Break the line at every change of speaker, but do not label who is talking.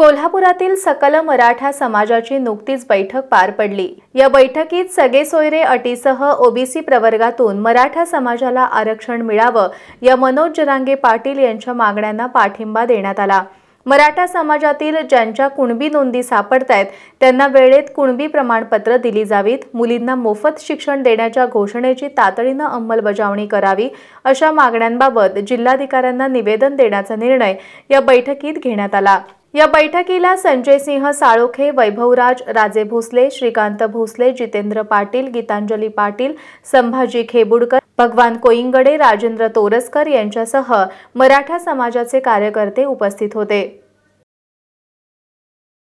कोल्हापुरातील सकल मराठा समाजाची नुकतीच बैठक पार पडली या बैठकीत सगळे सोयरे अटीसह ओबीसी प्रवर्गातून मराठा समाजाला आरक्षण मिळावं या मनोज जरांगे पाटील यांच्या मागण्यांना पाठिंबा देण्यात आला मराठा समाजातील ज्यांच्या कुणबी नोंदी सापडत आहेत त्यांना वेळेत कुणबी प्रमाणपत्र दिली जावीत मुलींना मोफत शिक्षण देण्याच्या घोषणेची तातडीनं अंमलबजावणी करावी अशा मागण्यांबाबत जिल्हाधिकाऱ्यांना निवेदन देण्याचा निर्णय या बैठकीत घेण्यात आला या बैठकीला संजयसिंह साळोखे वैभवराज राजे भोसले श्रीकांत भोसले जितेंद्र पाटील गीतांजली पाटील संभाजी खेबुडकर भगवान कोईंगडे राजेंद्र तोरसकर यांच्यासह मराठा समाजाचे कार्यकर्ते उपस्थित होते